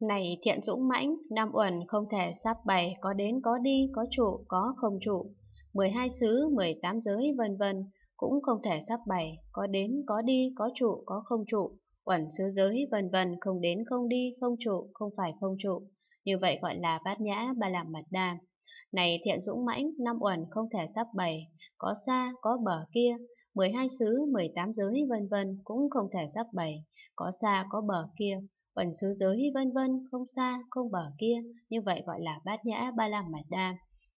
Này thiện dũng mãnh, năm Uẩn không thể sắp bày có đến có đi, có trụ, có không trụ. 12 xứ, 18 giới vân vân cũng không thể sắp bày có đến có đi, có trụ, có không trụ. Uẩn xứ giới vân vân không đến không đi, không trụ, không phải không trụ. Như vậy gọi là bát nhã ba làm mật đà. Này thiện dũng mãnh, năm Uẩn không thể sắp bày, có xa, có bờ kia, 12 xứ, 18 giới vân vân cũng không thể sắp bày, có xa, có bờ kia quần xứ giới vân vân không xa không bờ kia như vậy gọi là bát nhã ba la mật đa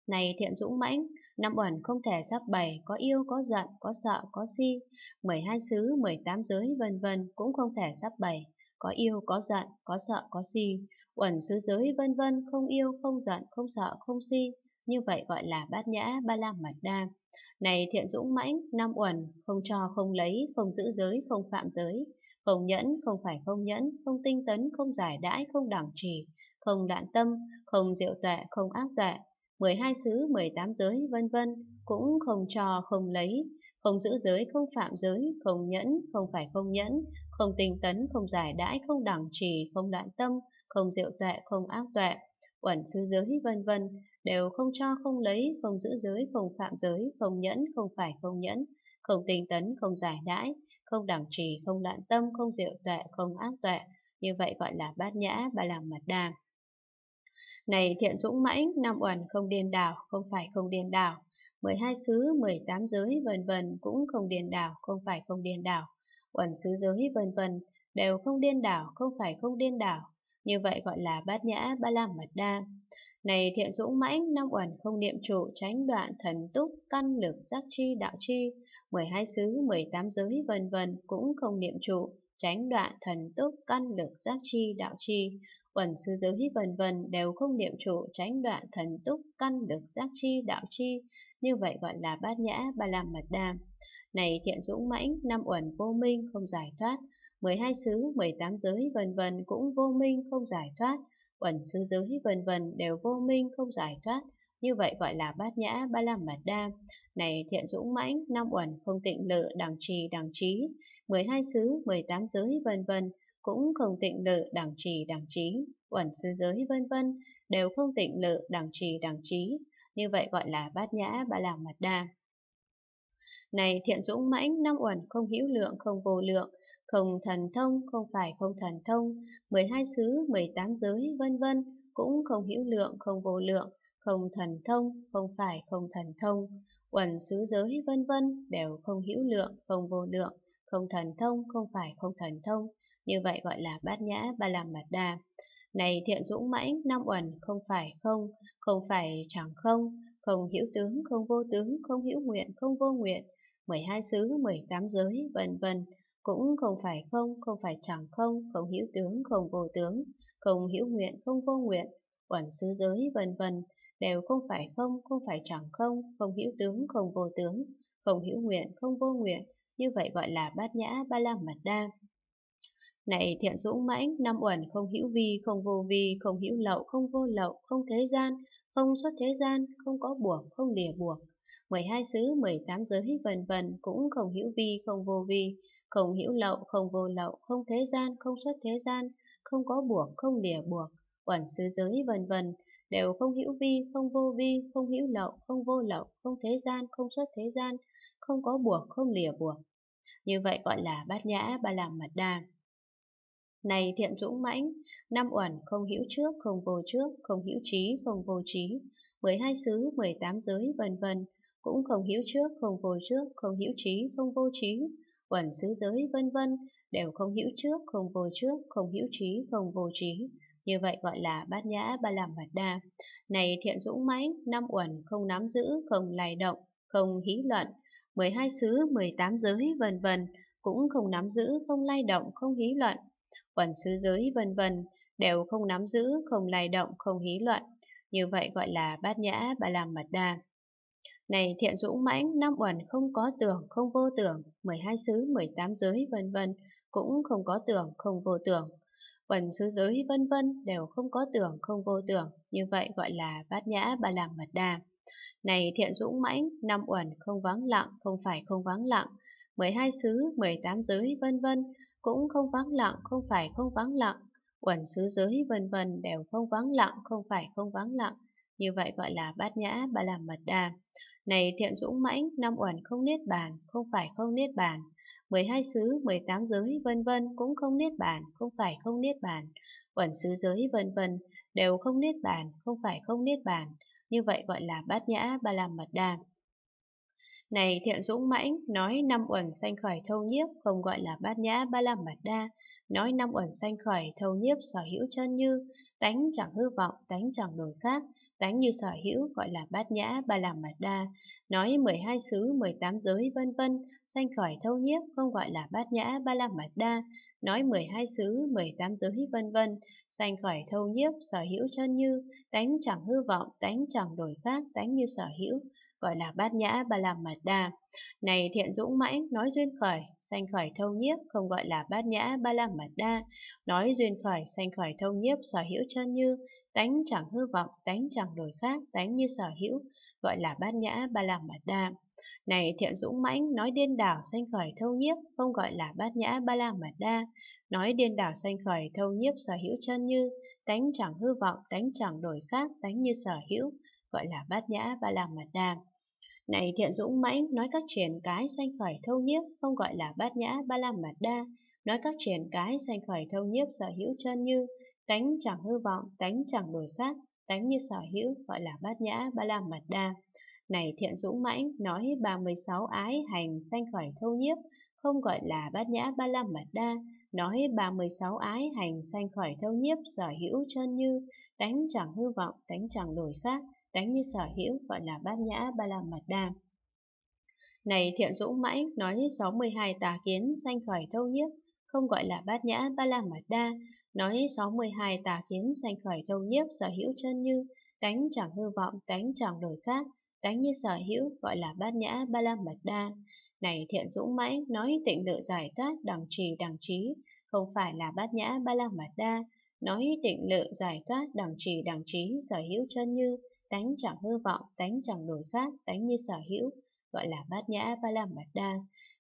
này thiện dũng mãnh năm uẩn không thể sắp bày có yêu có giận có sợ có si mười hai xứ mười tám giới vân vân cũng không thể sắp bày có yêu có giận có sợ có si uẩn xứ giới vân vân không yêu không giận không sợ không si như vậy gọi là bát nhã ba la mật đa này thiện dũng mãnh năm uẩn không cho không lấy không giữ giới không phạm giới không nhẫn, không phải không nhẫn, không tinh tấn, không giải đãi, không đẳng trì, không đoạn tâm, không diệu tuệ, không ác tuệ, 12 xứ, 18 giới, vân vân, cũng không cho, không lấy, không giữ giới, không phạm giới, không nhẫn, không phải không nhẫn, không tinh tấn, không giải đãi, không đẳng trì, không đoạn tâm, không diệu tuệ, không ác tuệ, uẩn xứ giới, vân vân, đều không cho, không lấy, không giữ giới, không phạm giới, không nhẫn, không phải không nhẫn, không tinh tấn, không giải đãi, không đẳng trì, không loạn tâm, không diệu tuệ, không ác tuệ, như vậy gọi là bát nhã, ba làm mật đàm. Này thiện dũng mãnh, năm uẩn không điên đảo, không phải không điên đảo, 12 xứ, 18 giới, vân vân cũng không điên đảo, không phải không điên đảo, uẩn xứ giới, vân vân đều không điên đảo, không phải không điên đảo, như vậy gọi là bát nhã, ba la mật đa. Này thiện dũng mãnh, năm uẩn không niệm trụ, tránh đoạn, thần túc, căn lực, giác chi, đạo chi, 12 xứ, 18 giới, vân vân cũng không niệm trụ, tránh đoạn, thần túc, căn lực, giác chi, đạo chi, uẩn sư giới, vân vân đều không niệm trụ, tránh đoạn, thần túc, căn lực, giác chi, đạo chi, như vậy gọi là bát nhã, ba làm mật đàm. Này thiện dũng mãnh, năm uẩn vô minh, không giải thoát, 12 xứ, 18 giới, vân vân cũng vô minh, không giải thoát, quần xứ giới vân vân đều vô minh không giải thoát, như vậy gọi là bát nhã ba la mật đa. Này thiện dũng mãnh, năm uẩn không tịnh lự, đẳng trì đẳng trí, 12 xứ, 18 giới vân vân cũng không tịnh lự, đẳng trì đẳng trí, uẩn xứ giới vân vân đều không tịnh lự, đẳng trì đẳng trí. Như vậy gọi là bát nhã ba la mật đa. Này thiện dũng mãnh, năm uẩn không hữu lượng, không vô lượng, không thần thông, không phải không thần thông, 12 xứ, 18 giới, vân vân, cũng không hữu lượng, không vô lượng, không thần thông, không phải không thần thông, uẩn xứ giới, vân vân, đều không hữu lượng, không vô lượng, không thần thông, không phải không thần thông, như vậy gọi là bát nhã ba la mật đà. Này thiện dũng mãnh, năm uẩn, không phải không, không phải chẳng không, không hữu tướng, không vô tướng, không hữu nguyện, không vô nguyện, 12 xứ, 18 giới, vân vân cũng không phải không, không phải chẳng không, không hữu tướng, không vô tướng, không hữu nguyện, không vô nguyện, uẩn xứ giới, vân vân đều không phải không, không phải chẳng không, không hữu tướng, không vô tướng, không hữu nguyện, không vô nguyện, như vậy gọi là bát nhã ba la mật đa. Này thiện dũng mãnh, năm uẩn không hữu vi, không vô vi, không hữu lậu, không vô lậu, không thế gian, không xuất thế gian, không có buộc, không lìa buộc. 12 xứ, 18 giới, vân vân cũng không hữu vi, không vô vi, không hữu lậu, không vô lậu, không thế gian, không xuất thế gian, không có buộc, không lìa buộc, uẩn xứ giới, vân vân đều không hữu vi, không vô vi, không hữu lậu, không vô lậu, không thế gian, không xuất thế gian, không có buộc, không lìa buộc. Như vậy gọi là bát nhã ba làm mật đa. Này thiện dũng mãnh, năm uẩn không hữu trước, không vô trước, không hữu trí, không vô trí, 12 xứ, 18 giới, vân vân, cũng không hữu trước, không vô trước, không hữu trí, không vô trí, uẩn xứ giới, vân vân, đều không hữu trước, không vô trước, không hữu trí, không vô trí. Như vậy gọi là bát nhã ba làm bạt đa. Này thiện dũng mãnh, năm uẩn không nắm giữ, không lay động, không hí luận, 12 xứ, 18 giới, vân vân, cũng không nắm giữ, không lay động, không hí luận, quần xứ giới vân vân đều không nắm giữ, không lay động, không hí luận. Như vậy gọi là bát nhã ba la mật đa. Này thiện dũng mãnh, năm uẩn không có tưởng, không vô tưởng, 12 xứ, 18 giới vân vân cũng không có tưởng, không vô tưởng. Quần xứ giới vân vân đều không có tưởng, không vô tưởng, như vậy gọi là bát nhã ba la mật đa. Này thiện dũng mãnh, năm uẩn không vắng lặng, không phải không vắng lặng, 12 xứ, 18 giới vân vân cũng không vắng lặng không phải không vắng lặng, quẩn xứ giới vân vân đều không vắng lặng không phải không vắng lặng, như vậy gọi là bát nhã ba làm mật đà. Này thiện dũng mãnh, năm uẩn không niết bàn, không phải không niết bàn, 12 xứ, 18 giới vân vân cũng không niết bàn, không phải không niết bàn, uẩn xứ giới vân vân đều không niết bàn, không phải không niết bàn, như vậy gọi là bát nhã ba làm mật đa. Này thiện dũng mãnh, nói năm uẩn sanh khởi thâu nhiếp, không gọi là bát nhã ba la mật đa, nói năm uẩn sanh khởi thâu nhiếp sở hữu chân như, tánh chẳng hư vọng, tánh chẳng đổi khác, tánh như sở hữu gọi là bát nhã ba la mật đa, nói 12 xứ, 18 giới vân vân, sanh khởi thâu nhiếp không gọi là bát nhã ba la mật đa, nói 12 xứ, 18 giới vân vân, sanh khởi thâu nhiếp sở hữu chân như, tánh chẳng hư vọng, tánh chẳng đổi khác, tánh như sở hữu, gọi là bát nhã ba la mật đa. Này thiện dũng mãnh, nói duyên khởi, sanh khởi thâu nhiếp, không gọi là bát nhã ba la mật đa. Nói duyên khởi, sanh khởi thâu nhiếp, sở hữu chân như, tánh chẳng hư vọng, tánh chẳng đổi khác, tánh như sở hữu, gọi là bát nhã ba la mật đa. Này thiện dũng mãnh, nói điên đảo sanh khởi thâu nhiếp, không gọi là bát nhã ba la mật đa. Nói điên đảo sanh khởi thâu nhiếp sở hữu chân như, tánh chẳng hư vọng, tánh chẳng đổi khác, tánh như sở hữu, gọi là bát nhã ba la mật đa. Này thiện dũng mãnh, nói các triển cái sanh khỏi thâu nhiếp, không gọi là bát nhã ba la mật đa. Nói các triển cái sanh khỏi thâu nhiếp sở hữu chân như, tánh chẳng hư vọng, tánh chẳng đổi khác, tánh như sở hữu, gọi là bát nhã ba la mật đa. Này thiện dũng mãnh, nói 36 ái hành sanh khỏi thâu nhiếp, không gọi là bát nhã ba la mật đa. Nói 36 ái hành sanh khỏi thâu nhiếp sở hữu chân như, tánh chẳng hư vọng, tánh chẳng đổi khác, Tánh như sở hữu gọi là bát nhã ba la mật đa. Này thiện dũng mãnh nói 62 tà kiến sanh khởi thâu nhiếp, không gọi là bát nhã ba la mật đa, nói 62 tà kiến sanh khởi thâu nhiếp sở hữu chân như, tánh chẳng hư vọng, tánh chẳng đổi khác, tánh như sở hữu gọi là bát nhã ba la mật đa. Này thiện dũng mãnh nói tịnh lự giải thoát đẳng trì đẳng trí, không phải là bát nhã ba la mật đa, nói tịnh lự giải thoát đẳng trì đẳng trí sở hữu chân như, tánh chẳng hư vọng, tánh chẳng đổi khác, tánh như sở hữu, gọi là bát nhã ba la mật đa.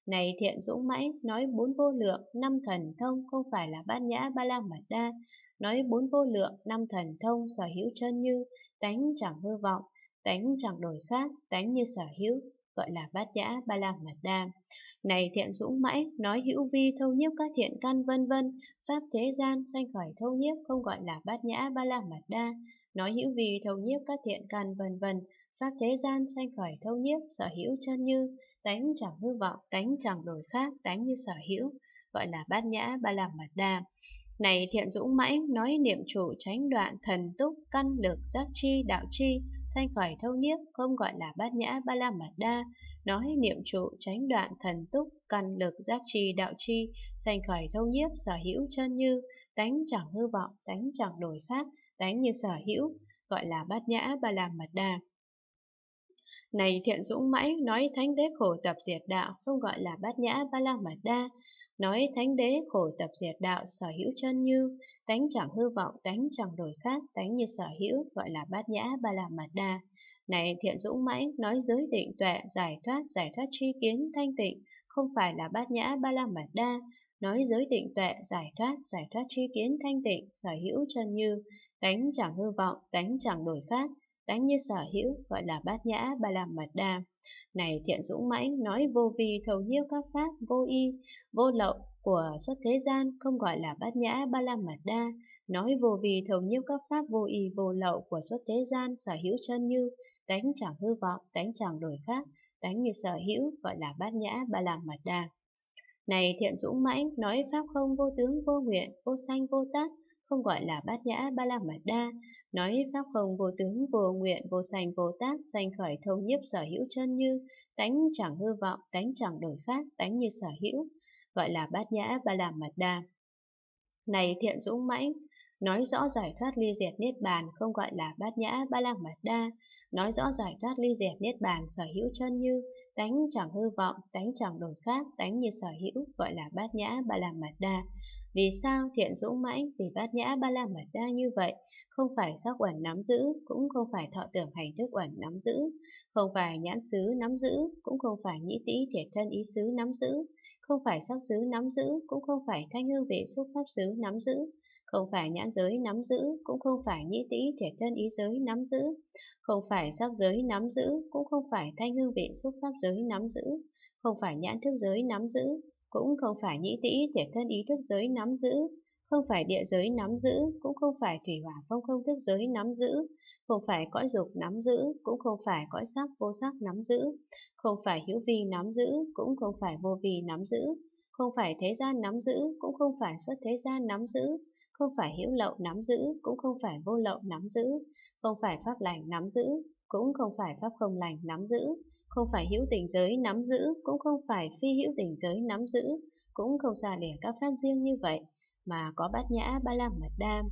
Này thiện dũng mãnh, nói bốn vô lượng, năm thần thông không phải là bát nhã ba la mật đa, nói bốn vô lượng, năm thần thông sở hữu chân như, tánh chẳng hư vọng, tánh chẳng đổi khác, tánh như sở hữu, gọi là bát nhã ba la mật đa. Này thiện dũng mãi, nói hữu vi thâu nhiếp các thiện căn vân vân, pháp thế gian sanh khỏi thâu nhiếp không gọi là bát nhã ba la mật đa. Nói hữu vi thâu nhiếp các thiện căn vân vân, pháp thế gian sanh khỏi thâu nhiếp sở hữu chân như, tánh chẳng hư vọng, tánh chẳng đổi khác, tánh như sở hữu, gọi là bát nhã ba la mật đa. Này thiện dũng mãnh nói niệm chủ tránh đoạn thần túc căn lược giác chi đạo chi sanh khỏi thâu nhiếp không gọi là bát nhã ba la mật đa nói niệm trụ tránh đoạn thần túc căn lực giác chi đạo chi sanh khỏi thâu nhiếp sở hữu chân như tánh chẳng hư vọng tánh chẳng đổi khác tánh như sở hữu gọi là bát nhã ba la mật đa này thiện dũng mãi nói thánh đế khổ tập diệt đạo, không gọi là bát nhã ba la mật đa. Nói thánh đế khổ tập diệt đạo, sở hữu chân như, tánh chẳng hư vọng, tánh chẳng đổi khác, tánh như sở hữu, gọi là bát nhã ba la mật đa. Này thiện dũng mãi nói giới định tuệ, giải thoát, giải thoát tri kiến, thanh tịnh, không phải là bát nhã ba la mật đa, nói giới định tuệ, giải thoát, giải thoát tri kiến thanh tịnh, sở hữu chân như, tánh chẳng hư vọng, tánh chẳng đổi khác, đánh như sở hữu, gọi là bát nhã ba la mật đa. Này thiện dũng mãnh, nói vô vi thầu nhiêu các pháp vô y, vô lậu của xuất thế gian không gọi là bát nhã ba la mật đa, nói vô vi thầu nhiêu các pháp vô y vô lậu của xuất thế gian sở hữu chân như, tánh chẳng hư vọng, tánh chẳng đổi khác, tánh như sở hữu gọi là bát nhã ba la mật đa. Này thiện dũng mãnh, nói pháp không vô tướng vô nguyện, vô sanh vô tác, không gọi là bát nhã ba la mật đa, nói pháp không vô tướng vô nguyện vô sanh vô tác, sanh khởi thông nhiếp sở hữu chân như, tánh chẳng hư vọng, tánh chẳng đổi khác, tánh như sở hữu, gọi là bát nhã ba la mật đa. Này thiện dũng mãnh, nói rõ giải thoát ly diệt niết bàn không gọi là bát nhã ba la mật đa, nói rõ giải thoát ly diệt niết bàn sở hữu chân như, tánh chẳng hư vọng, tánh chẳng đổi khác, tánh như sở hữu gọi là bát nhã ba la mật đa. Vì sao thiện dũng mãnh vì bát nhã ba la mật đa như vậy, không phải sắc uẩn nắm giữ, cũng không phải thọ tưởng hành thức uẩn nắm giữ, không phải nhãn xứ nắm giữ, cũng không phải nhĩ tĩ thể thân ý xứ nắm giữ, không phải sắc xứ nắm giữ, cũng không phải thanh hương vị xúc pháp xứ nắm giữ, không phải nhãn giới nắm giữ, cũng không phải nhĩ tĩ thể thân ý giới nắm giữ, không phải sắc giới nắm giữ, cũng không phải thanh hương vị xúc pháp giới nắm giữ, không phải nhãn thức giới nắm giữ, cũng không phải nhĩ tĩ thể thân ý thức giới nắm giữ, không phải địa giới nắm giữ, cũng không phải thủy hỏa phong không thức giới nắm giữ, không phải cõi dục nắm giữ, cũng không phải cõi sắc vô sắc nắm giữ, không phải hữu vi nắm giữ, cũng không phải vô vi nắm giữ, không phải thế gian nắm giữ, cũng không phải xuất thế gian nắm giữ, không phải hữu lậu nắm giữ, cũng không phải vô lậu nắm giữ, không phải pháp lành nắm giữ, cũng không phải pháp không lành nắm giữ, không phải hữu tình giới nắm giữ, cũng không phải phi hữu tình giới nắm giữ, cũng không xa lìa các pháp riêng như vậy mà có bát nhã ba la mật đa.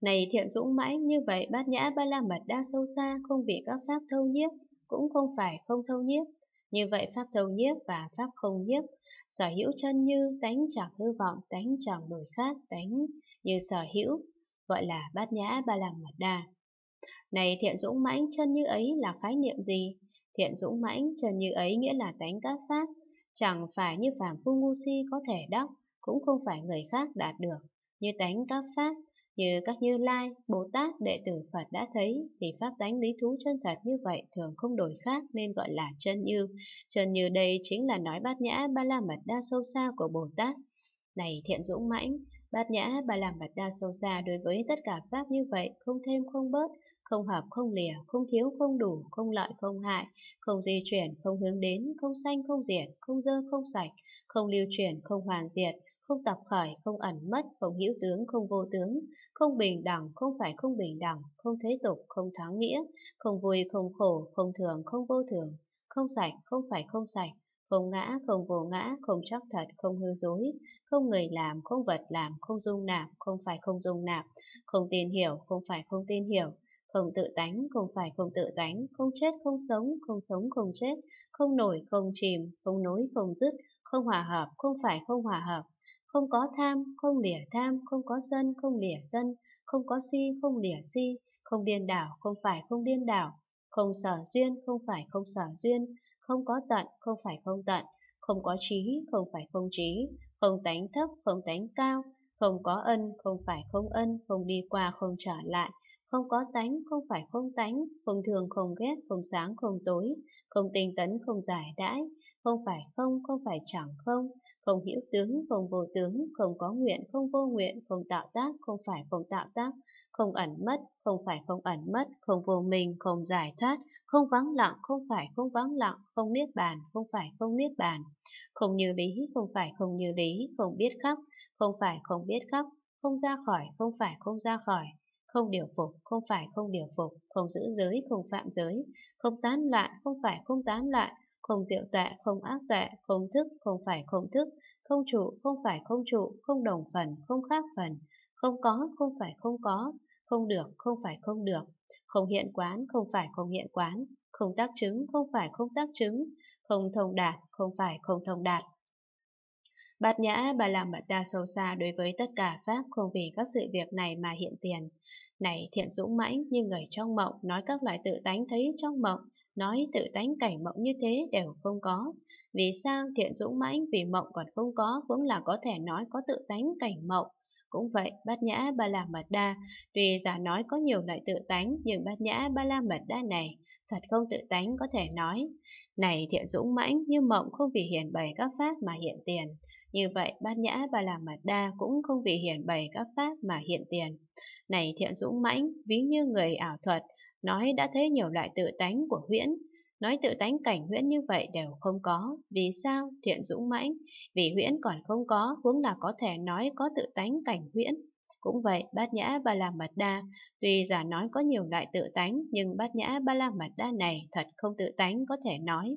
Này thiện dũng mãnh như vậy bát nhã ba la mật đa sâu xa không bị các pháp thâu nhiếp, cũng không phải không thâu nhiếp. Như vậy pháp thâu nhiếp và pháp không nhiếp, sở hữu chân như tánh chẳng hư vọng, tánh chẳng đổi khác tánh như sở hữu, gọi là bát nhã ba la mật đa. Này thiện dũng mãnh chân như ấy là khái niệm gì? Thiện dũng mãnh chân như ấy nghĩa là tánh các pháp, chẳng phải như phàm phu ngu si có thể đắc, cũng không phải người khác đạt được. Như tánh các Pháp, như các Như Lai, Bồ Tát, đệ tử Phật đã thấy thì Pháp tánh lý thú chân thật như vậy thường không đổi khác nên gọi là chân như. Chân như đây chính là nói bát nhã ba la mật đa sâu xa của Bồ Tát. Này thiện dũng mãnh, bát nhã ba la mật đa sâu xa đối với tất cả Pháp như vậy, không thêm không bớt, không hợp không lìa, không thiếu không đủ, không lợi không hại, không di chuyển, không hướng đến, không sanh không diệt, không dơ không sạch, không lưu chuyển, không hoàn diệt, không tạp khởi, không ẩn mất, không hữu tướng, không vô tướng, không bình đẳng, không phải không bình đẳng, không thế tục, không thắng nghĩa, không vui, không khổ, không thường, không vô thường, không sạch, không phải không sạch, không ngã, không vô ngã, không chắc thật, không hư dối, không người làm, không vật làm, không dung nạp, không phải không dung nạp, không tin hiểu, không phải không tin hiểu, không tự tánh, không phải không tự tánh, không chết không sống, không sống không chết, không nổi không chìm, không nối không dứt, không hòa hợp, không phải không hòa hợp, không có tham, không lìa tham, không có sân, không lìa sân, không có si, không lìa si, không điên đảo, không phải không điên đảo, không sở duyên, không phải không sở duyên, không có tận, không phải không tận, không có trí, không phải không trí, không tánh thấp, không tánh cao, không có ân, không phải không ân, không đi qua, không trở lại, không có tánh, không phải không tánh, không thường không ghét, không sáng không tối, không tinh tấn không giải đãi, không phải không, không phải chẳng không, không hiểu tướng, không vô tướng, không có nguyện, không vô nguyện, không tạo tác, không phải không tạo tác, không ẩn mất, không phải không ẩn mất, không vô mình, không giải thoát, không vắng lặng, không phải không vắng lặng, không niết bàn, không phải không niết bàn, không như lý, không phải không như lý, không biết khắp, không phải không biết khắp, không ra khỏi, không phải không ra khỏi, không điều phục, không phải không điều phục, không giữ giới, không phạm giới, không tán loạn, không phải không tán loạn, không diệu tọa, không ác tọa, không thức, không phải không thức, không trụ, không phải không trụ, không đồng phần, không khác phần, không có, không phải không có, không được, không phải không được, không hiện quán, không phải không hiện quán, không tác chứng, không phải không tác chứng, không thông đạt, không phải không thông đạt, bát nhã bà làm mặt đa sâu xa đối với tất cả Pháp không vì các sự việc này mà hiện tiền. Này thiện dũng mãnh như người trong mộng nói các loại tự tánh thấy trong mộng, nói tự tánh cảnh mộng như thế đều không có. Vì sao thiện dũng mãnh vì mộng còn không có cũng là có thể nói có tự tánh cảnh mộng. Cũng vậy, bát nhã ba la mật đa, tuy giả nói có nhiều loại tự tánh, nhưng bát nhã ba la mật đa này thật không tự tánh có thể nói. Này thiện dũng mãnh như mộng không vì hiển bày các pháp mà hiện tiền. Như vậy, bát nhã ba la mật đa cũng không vì hiển bày các pháp mà hiện tiền. Này thiện dũng mãnh, ví như người ảo thuật, nói đã thấy nhiều loại tự tánh của huyễn, Nói tự tánh cảnh Huyễn như vậy đều không có, vì sao thiện dũng mãnh, vì Huyễn còn không có, huống là có thể nói có tự tánh cảnh Huyễn. Cũng vậy, bát nhã ba la mật đa, tuy giả nói có nhiều loại tự tánh, nhưng bát nhã ba la mật đa này thật không tự tánh có thể nói.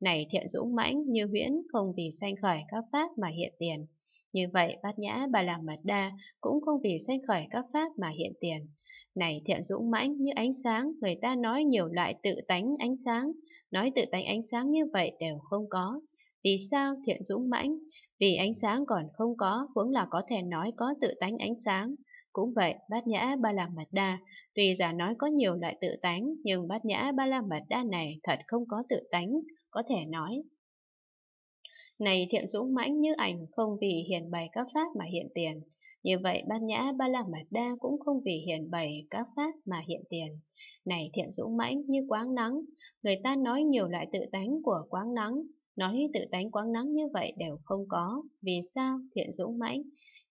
Này thiện dũng mãnh như huyễn không vì sanh khởi các pháp mà hiện tiền. Như vậy bát nhã bà làm mật đa cũng không vì sanh khởi các pháp mà hiện tiền. Này thiện dũng mãnh như ánh sáng, người ta nói nhiều loại tự tánh ánh sáng, nói tự tánh ánh sáng như vậy đều không có. Vì sao thiện dũng mãnh? Vì ánh sáng còn không có, huống là có thể nói có tự tánh ánh sáng. Cũng vậy, bát nhã ba la mật đa, tuy giả nói có nhiều loại tự tánh, nhưng bát nhã ba la mật đa này thật không có tự tánh, có thể nói này thiện dũng mãnh như ảnh không vì hiền bày các pháp mà hiện tiền. Như vậy bát nhã ba la mật đa cũng không vì hiền bày các pháp mà hiện tiền. Này thiện dũng mãnh như quáng nắng. Người ta nói nhiều loại tự tánh của quáng nắng. Nói tự tánh quáng nắng như vậy đều không có. Vì sao thiện dũng mãnh?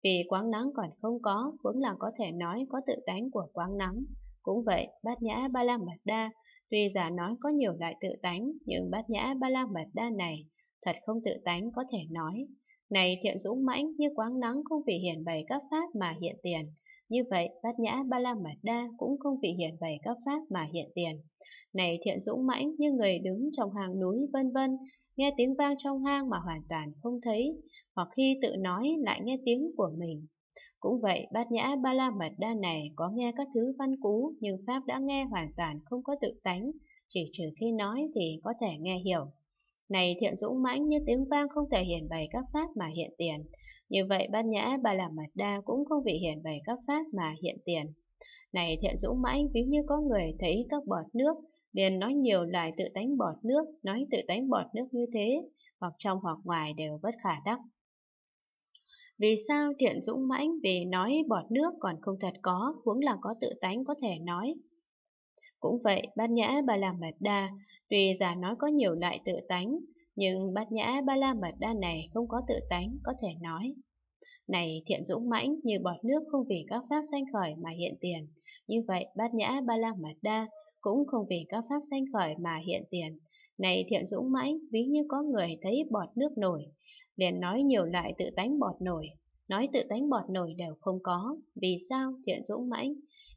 Vì quáng nắng còn không có, vững là có thể nói có tự tánh của quáng nắng. Cũng vậy, bát nhã ba la mật đa, tuy giả nói có nhiều loại tự tánh, nhưng bát nhã ba la mật đa này Thật không tự tánh có thể nói, này thiện dũng mãnh như quáng nắng không vì hiển bày các pháp mà hiện tiền. Như vậy, bát nhã ba la mật đa cũng không vì hiển bày các pháp mà hiện tiền. Này thiện dũng mãnh như người đứng trong hàng núi vân vân, nghe tiếng vang trong hang mà hoàn toàn không thấy, hoặc khi tự nói lại nghe tiếng của mình. Cũng vậy, bát nhã ba la mật đa này có nghe các thứ văn cú, nhưng Pháp đã nghe hoàn toàn không có tự tánh, chỉ trừ khi nói thì có thể nghe hiểu. Này thiện dũng mãnh như tiếng vang không thể hiển bày các pháp mà hiện tiền. Như vậy bát nhã ba la mật đa cũng không bị hiển bày các pháp mà hiện tiền. Này thiện dũng mãnh ví như có người thấy các bọt nước, liền nói nhiều lại tự tánh bọt nước, nói tự tánh bọt nước như thế, hoặc trong hoặc ngoài đều bất khả đắc. Vì sao thiện dũng mãnh vì nói bọt nước còn không thật có, huống là có tự tánh có thể nói. Cũng vậy, bát nhã ba la mật đa, tuy giả nói có nhiều loại tự tánh, nhưng bát nhã ba la mật đa này không có tự tánh, có thể nói. Này thiện dũng mãnh như bọt nước không vì các pháp sanh khởi mà hiện tiền. Như vậy, bát nhã ba la mật đa cũng không vì các pháp sanh khởi mà hiện tiền. Này thiện dũng mãnh ví như có người thấy bọt nước nổi, liền nói nhiều loại tự tánh bọt nổi, Nói tự tánh bọt nổi đều không có, vì sao Thiện Dũng mãnh?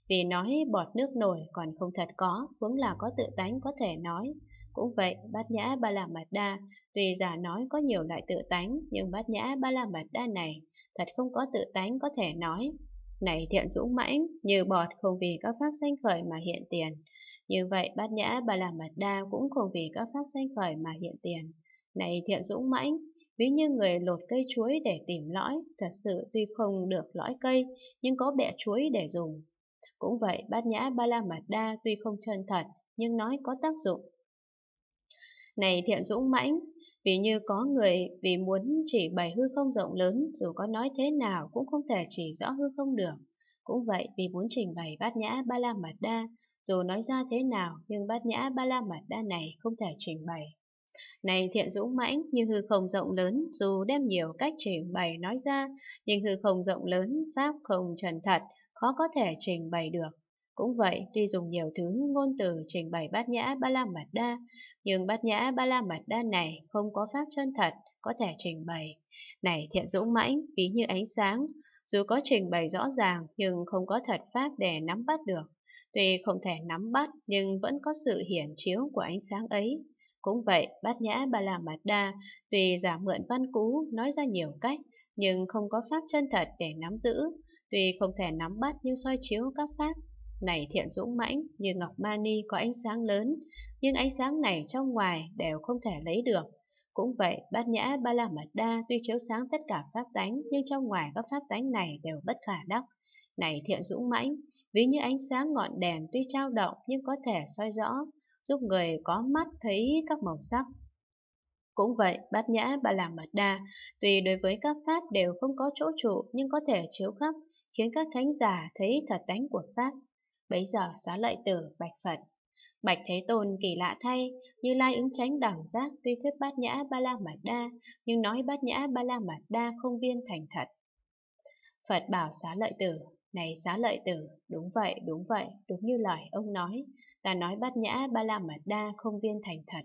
Vì nói bọt nước nổi còn không thật có, vốn là có tự tánh có thể nói. Cũng vậy, bát nhã ba la mật đa, tuy giả nói có nhiều loại tự tánh, nhưng bát nhã ba la mật đa này thật không có tự tánh có thể nói. Này thiện dũng mãnh, như bọt không vì các pháp sanh khởi mà hiện tiền. Như vậy, bát nhã ba la mật đa cũng không vì các pháp sanh khởi mà hiện tiền. Này thiện dũng mãnh, ví như người lột cây chuối để tìm lõi, thật sự tuy không được lõi cây, nhưng có bẹ chuối để dùng. Cũng vậy, bát nhã ba la mật đa tuy không chân thật, nhưng nói có tác dụng. Này thiện dũng mãnh, vì như có người vì muốn chỉ bày hư không rộng lớn, dù có nói thế nào cũng không thể chỉ rõ hư không được. Cũng vậy vì muốn trình bày bát nhã ba la mật đa, dù nói ra thế nào nhưng bát nhã ba la mật đa này không thể trình bày này thiện dũng mãnh như hư không rộng lớn dù đem nhiều cách trình bày nói ra, nhưng hư không rộng lớn, pháp không trần thật, khó có thể trình bày được. Cũng vậy, tuy dùng nhiều thứ ngôn từ trình bày bát nhã ba la mật đa, nhưng bát nhã ba la mật đa này không có pháp chân thật có thể trình bày. Này thiện dũng mãnh, ví như ánh sáng, dù có trình bày rõ ràng nhưng không có thật pháp để nắm bắt được. Tuy không thể nắm bắt nhưng vẫn có sự hiển chiếu của ánh sáng ấy. Cũng vậy, bát nhã bà la mật đa tuy giả mượn văn cú nói ra nhiều cách, nhưng không có pháp chân thật để nắm giữ, tuy không thể nắm bắt nhưng soi chiếu các pháp. Này thiện dũng mãnh như ngọc mani có ánh sáng lớn, nhưng ánh sáng này trong ngoài đều không thể lấy được. Cũng vậy, bát nhã ba la mật đa tuy chiếu sáng tất cả pháp tánh, nhưng trong ngoài các pháp tánh này đều bất khả đắc. Này thiện dũng mãnh, ví như ánh sáng ngọn đèn tuy trao động nhưng có thể soi rõ, giúp người có mắt thấy các màu sắc. Cũng vậy, bát nhã ba la mật đa, tuy đối với các pháp đều không có chỗ trụ nhưng có thể chiếu khắp, khiến các thánh giả thấy thật tánh của pháp. Bấy giờ xá lợi tử bạch Phật, Bạch Thế Tôn kỳ lạ thay, Như Lai ứng tránh đẳng giác tuy thuyết bát nhã ba la mật đa, nhưng nói bát nhã ba la mật đa không viên thành thật. Phật bảo xá lợi tử, này xá lợi tử, đúng vậy, đúng vậy, đúng như lời ông nói, ta nói bát nhã ba la mật đa không viên thành thật.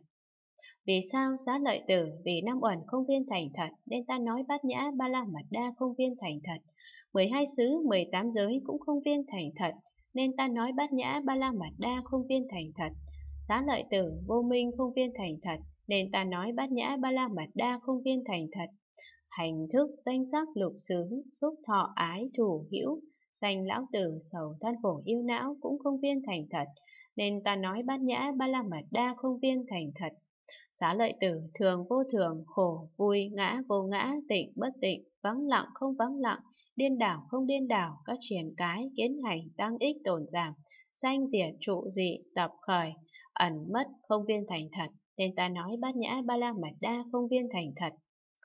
Vì sao xá lợi tử vì năm uẩn không viên thành thật nên ta nói bát nhã ba la mật đa không viên thành thật, 12 xứ 18 giới cũng không viên thành thật nên ta nói bát nhã ba la mật đa không viên thành thật, xá lợi tử vô minh không viên thành thật, nên ta nói bát nhã ba la mật đa không viên thành thật. Hành thức danh sắc lục xứ, xúc thọ ái thủ hữu, danh lão tử sầu than khổ yêu não cũng không viên thành thật, nên ta nói bát nhã ba la mật đa không viên thành thật. Xá lợi tử thường vô thường, khổ, vui, ngã vô ngã, tịnh bất tịnh, vắng lặng không vắng lặng, điên đảo không điên đảo, các triển cái, kiến hành, tăng ích tổn giảm, sanh diệt trụ dị, tập khởi, ẩn mất, không viên thành thật, nên ta nói bát nhã ba la mật đa không viên thành thật.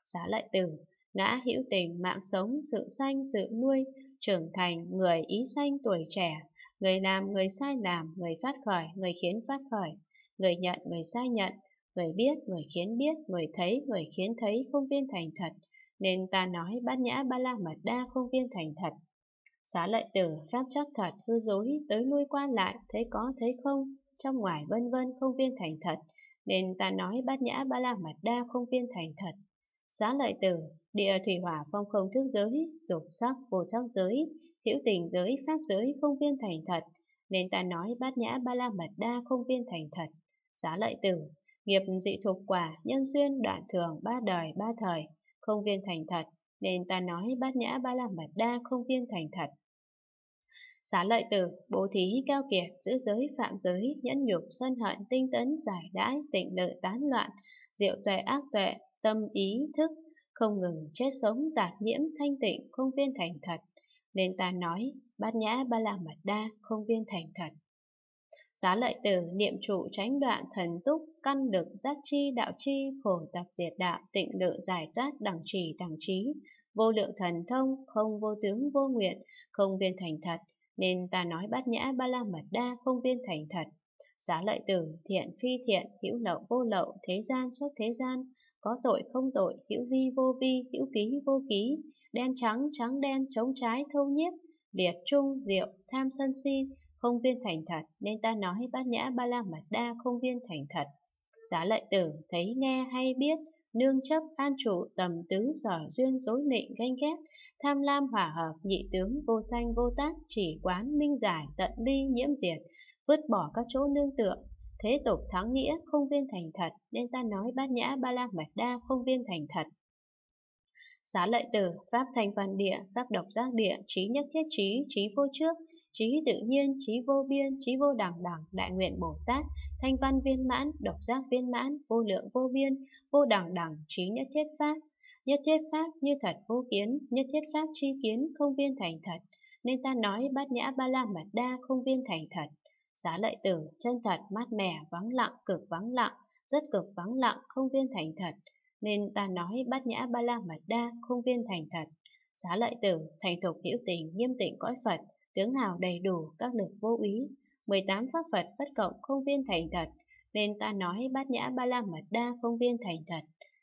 Xá lợi tử, ngã hữu tình, mạng sống, sự sanh, sự nuôi, trưởng thành, người ý sanh tuổi trẻ, người làm, người sai làm, người phát khởi, người khiến phát khởi, người nhận, người sai nhận, người biết, người khiến biết, người thấy, người khiến thấy không viên thành thật, nên ta nói bát nhã ba la mật đa không viên thành thật. Xá lợi tử, pháp chất thật, hư dối, tới lui qua lại, thấy có thấy không, trong ngoài vân vân không viên thành thật. Nên ta nói bát nhã ba la mật đa không viên thành thật. Xá lợi tử, địa thủy hỏa phong không thức giới, dục sắc vô sắc giới, hữu tình giới, pháp giới không viên thành thật. Nên ta nói bát nhã ba la mật đa không viên thành thật. Xá lợi tử, nghiệp dị thục quả, nhân duyên đoạn thường ba đời ba thời, không viên thành thật, nên ta nói bát nhã ba la mật đa không viên thành thật. Xá lợi tử, bố thí cao kiệt, giữ giới phạm giới, nhẫn nhục, sân hận, tinh tấn, giải đãi, tịnh lợi, tán loạn, diệu tuệ ác tuệ, tâm ý, thức, không ngừng chết sống tạp nhiễm thanh tịnh không viên thành thật nên ta nói bát nhã ba la mật đa không viên thành thật xá lợi tử niệm trụ tránh đoạn thần túc căn được giác chi đạo chi khổ tập diệt đạo tịnh lự giải thoát đẳng trì đẳng trí vô lượng thần thông không vô tướng vô nguyện không viên thành thật nên ta nói bát nhã ba la mật đa không viên thành thật xá lợi tử thiện phi thiện hữu lậu vô lậu thế gian xuất thế gian có tội không tội hữu vi vô vi hữu ký vô ký đen trắng trắng đen chống trái thâu nhiếp liệt trung diệu tham sân si không viên thành thật nên ta nói bát nhã ba la mật đa không viên thành thật. Giá lợi tử thấy nghe hay biết, nương chấp an trụ tầm tứ sở duyên dối nịnh ganh ghét, tham lam hỏa hợp nhị tướng vô sanh vô tác chỉ quán minh giải tận ly nhiễm diệt, vứt bỏ các chỗ nương tựa. Thế tục thắng nghĩa không viên thành thật nên ta nói bát nhã ba la mật đa không viên thành thật. Xá lợi tử, pháp thành văn địa, pháp độc giác địa, trí nhất thiết trí, trí vô trước, trí tự nhiên, trí vô biên, trí vô đẳng đẳng, đại nguyện Bồ Tát, thanh văn viên mãn, độc giác viên mãn, vô lượng vô biên, vô đẳng đẳng, trí nhất thiết pháp. Nhất thiết pháp như thật vô kiến, nhất thiết pháp tri kiến không viên thành thật, nên ta nói bát nhã ba la mật đa không viên thành thật. Giá lợi tử, chân thật, mát mẻ, vắng lặng, cực vắng lặng, rất cực vắng lặng, không viên thành thật. Nên ta nói bát nhã ba la mật đa không viên thành thật. xá lợi tử, thành thục hữu tình, nghiêm tịnh cõi Phật, tướng hào đầy đủ các lực vô ý, 18 pháp Phật bất cộng không viên thành thật, nên ta nói bát nhã ba la mật đa không viên thành thật.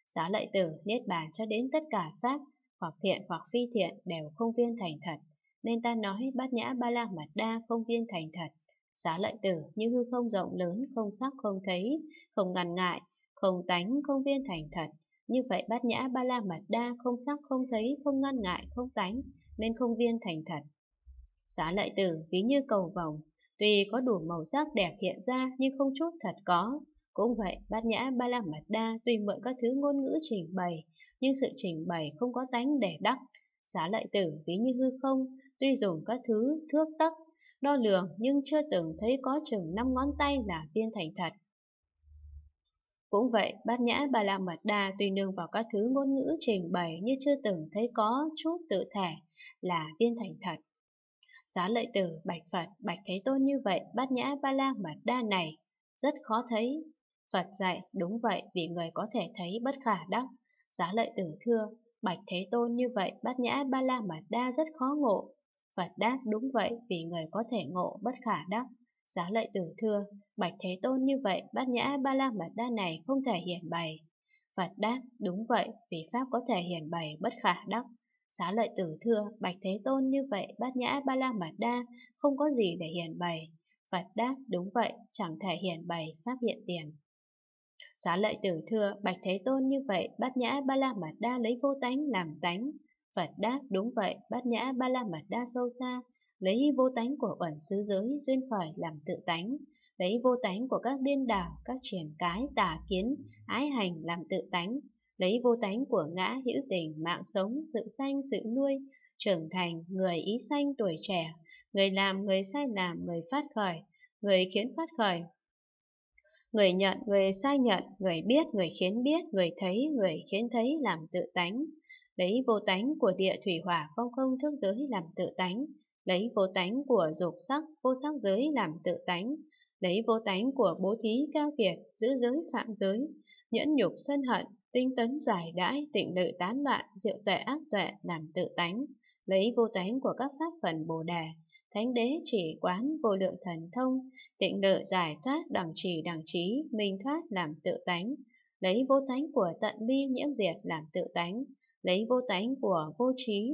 Xá lợi tử, niết bàn cho đến tất cả pháp, hoặc thiện hoặc phi thiện đều không viên thành thật, nên ta nói bát nhã ba la mật đa không viên thành thật. Xá lợi tử như hư không rộng lớn, không sắc không thấy, không ngần ngại, không tánh, không viên thành thật. Như vậy bát nhã ba la mật đa không sắc không thấy, không ngăn ngại, không tánh, nên không viên thành thật. Xá lợi tử ví như cầu vồng, tuy có đủ màu sắc đẹp hiện ra nhưng không chút thật có. Cũng vậy, bát nhã ba la mật đa tuy mượn các thứ ngôn ngữ trình bày, nhưng sự trình bày không có tánh để đắc. Xá lợi tử ví như hư không, tuy dùng các thứ thước tắc, đo lường nhưng chưa từng thấy có chừng năm ngón tay là viên thành thật. Cũng vậy, bát nhã ba la mật đa tuy nương vào các thứ ngôn ngữ trình bày như chưa từng thấy có chút tự thể là viên thành thật. Giá lợi tử, bạch Phật, bạch Thế Tôn như vậy, bát nhã ba la mật đa này, rất khó thấy. Phật dạy, đúng vậy vì người có thể thấy bất khả đắc. Giá lợi tử thưa, bạch Thế Tôn như vậy, bát nhã ba la mật đa rất khó ngộ. Phật đáp, đúng vậy vì người có thể ngộ bất khả đắc. Giá lợi tử thưa, bạch Thế Tôn như vậy, bát nhã ba la mật đa này không thể hiển bày. Phật đáp, đúng vậy vì Pháp có thể hiển bày bất khả đắc. Xá lợi tử thưa Bạch Thế Tôn như vậy bát nhã ba la mật đa, không có gì để hiển bày. Phật đáp đúng vậy, chẳng thể hiển bày pháp hiện tiền. Xá lợi tử thưa Bạch Thế Tôn như vậy bát nhã ba la mật đa lấy vô tánh làm tánh. Phật đáp đúng vậy, bát nhã ba la mật đa sâu xa, lấy vô tánh của uẩn xứ giới duyên khởi làm tự tánh, lấy vô tánh của các điên đảo, các triển cái, tà kiến, ái hành làm tự tánh, lấy vô tánh của ngã hữu tình mạng sống, sự sanh, sự nuôi, trưởng thành, người ý sanh tuổi trẻ, người làm, người sai làm, người phát khởi, người khiến phát khởi. Người nhận, người sai nhận, người biết, người khiến biết, người thấy, người khiến thấy làm tự tánh. Lấy vô tánh của địa thủy hỏa phong không thức giới làm tự tánh. Lấy vô tánh của dục sắc, vô sắc giới làm tự tánh. Lấy vô tánh của bố thí cao kiệt, giữ giới phạm giới, nhẫn nhục sân hận, tinh tấn giải đãi, tịnh lự tán loạn, diệu tuệ ác tuệ, làm tự tánh, lấy vô tánh của các pháp phần Bồ Đề, Thánh đế chỉ quán vô lượng thần thông, tịnh lự giải thoát đẳng trì đẳng trí, minh thoát làm tự tánh, lấy vô tánh của tận bi nhiễm diệt làm tự tánh, lấy vô tánh của vô trí,